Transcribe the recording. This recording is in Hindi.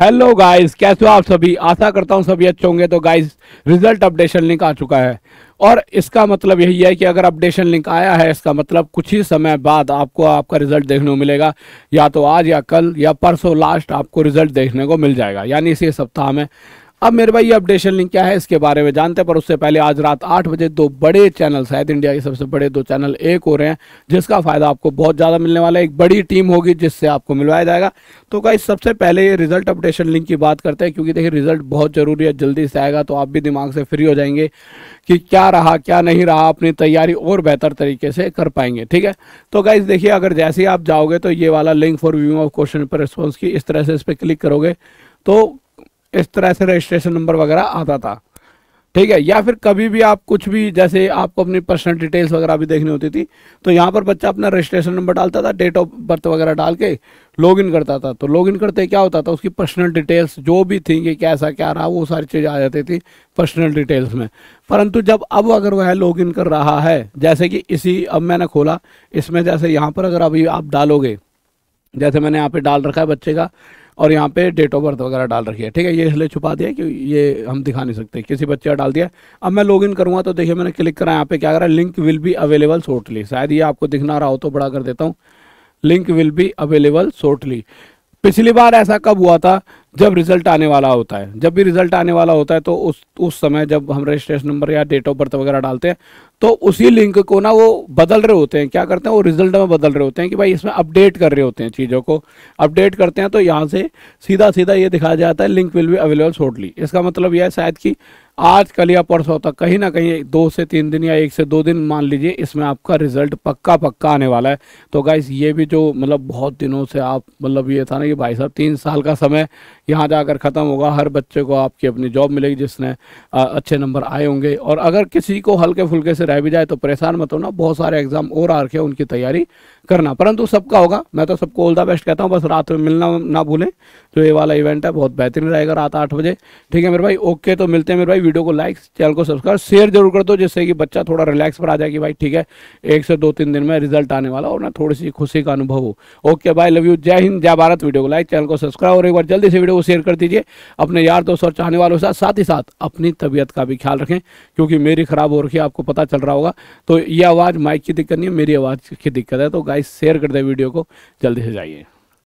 हेलो गाइस कैसे हो आप सभी आशा करता हूँ सभी अच्छे होंगे तो गाइस रिजल्ट अपडेशन लिंक आ चुका है और इसका मतलब यही है कि अगर अपडेशन लिंक आया है इसका मतलब कुछ ही समय बाद आपको आपका रिजल्ट देखने को मिलेगा या तो आज या कल या परसों लास्ट आपको रिजल्ट देखने को मिल जाएगा यानी इसी सप्ताह में अब मेरे भाई ये अपडेशन लिंक क्या है इसके बारे में जानते हैं पर उससे पहले आज रात आठ बजे दो बड़े चैनल शायद इंडिया के सबसे बड़े दो चैनल एक हो रहे हैं जिसका फायदा आपको बहुत ज़्यादा मिलने वाला है एक बड़ी टीम होगी जिससे आपको मिलवाया जाएगा तो गाइस सबसे पहले ये रिजल्ट अपडेशन लिंक की बात करते हैं क्योंकि देखिए रिजल्ट बहुत ज़रूरी है जल्दी से आएगा तो आप भी दिमाग से फ्री हो जाएंगे कि क्या रहा क्या नहीं रहा अपनी तैयारी और बेहतर तरीके से कर पाएंगे ठीक है तो गाइज देखिए अगर जैसे ही आप जाओगे तो ये वाला link for view of question पर रिस्पॉन्स की इस तरह से इस पर क्लिक करोगे तो इस तरह से रजिस्ट्रेशन नंबर वगैरह आता था ठीक है या फिर कभी भी आप कुछ भी जैसे आपको अपनी पर्सनल डिटेल्स वगैरह भी देखनी होती थी तो यहाँ पर बच्चा अपना रजिस्ट्रेशन नंबर डालता था डेट ऑफ बर्थ वगैरह डाल के लॉगिन करता था तो लॉगिन करते क्या होता था उसकी पर्सनल डिटेल्स जो भी थी कि कैसा क्या रहा वो सारी चीज़ें आ जाती थी पर्सनल डिटेल्स में परंतु जब अब अगर वह लॉगिन कर रहा है जैसे कि इसी अब मैंने खोला इसमें जैसे यहाँ पर अगर अभी आप डालोगे जैसे मैंने यहाँ पर डाल रखा है बच्चे का और यहाँ पे डेट ऑफ बर्थ वगैरह डाल रखी है ठीक है ये इसलिए छुपा दिया कि ये हम दिखा नहीं सकते किसी बच्चे का डाल दिया अब मैं लॉग इन करूँगा तो देखिए मैंने क्लिक करा यहाँ पे क्या करा link will be available shortly शायद ये आपको दिखना रहा हो तो बड़ा कर देता हूँ link will be available shortly पिछली बार ऐसा कब हुआ था जब रिजल्ट आने वाला होता है जब भी रिजल्ट आने वाला होता है तो उस उस समय जब हम रजिस्ट्रेशन नंबर या डेट ऑफ बर्थ वगैरह डालते हैं तो उसी लिंक को ना वो बदल रहे होते हैं क्या करते हैं वो रिजल्ट में बदल रहे होते हैं कि भाई इसमें अपडेट कर रहे होते हैं चीज़ों को अपडेट करते हैं तो यहाँ से सीधा सीधा ये दिखाया जाता है link will be available shortly इसका मतलब यह है शायद कि आज कल या परसों तक कहीं ना कहीं दो से तीन दिन या एक से दो दिन मान लीजिए इसमें आपका रिजल्ट पक्का पक्का आने वाला है तो गाइस ये भी जो मतलब बहुत दिनों से आप मतलब ये था ना कि भाई साहब तीन साल का समय यहाँ जाकर ख़त्म होगा हर बच्चे को आपकी अपनी जॉब मिलेगी जिसने अच्छे नंबर आए होंगे और अगर किसी को हल्के फुल्के से रह भी जाए तो परेशान मत होना बहुत सारे एग्ज़ाम और आ रखे उनकी तैयारी करना परंतु सबका होगा मैं तो सबको ऑल द बेस्ट कहता हूँ बस रात में मिलना ना भूलें जो तो ये वाला इवेंट है बहुत बेहतरीन रहेगा रात आठ बजे ठीक है मेरे भाई ओके तो मिलते हैं मेरे भाई वीडियो को लाइक चैनल को सब्सक्राइब शेयर जरूर कर दो जिससे कि बच्चा थोड़ा रिलैक्स पर आ जाएगी भाई ठीक है एक से दो तीन दिन में रिजल्ट आने वाला और ना थोड़ी सी खुशी का अनुभव हो ओके बाय लव यू जय हिंद जय भारत वीडियो को लाइक चैनल को सब्सक्राइब और एक बार जल्दी से वीडियो वो शेयर कर दीजिए अपने यार दोस्त और चाहने वालों के साथ साथ ही साथ अपनी तबीयत का भी ख्याल रखें क्योंकि मेरी ख़राब हो रखी है आपको पता चल रहा होगा तो ये आवाज़ माइक की दिक्कत नहीं है मेरी आवाज़ की दिक्कत है तो गाइस शेयर कर दें वीडियो को जल्दी से जाइए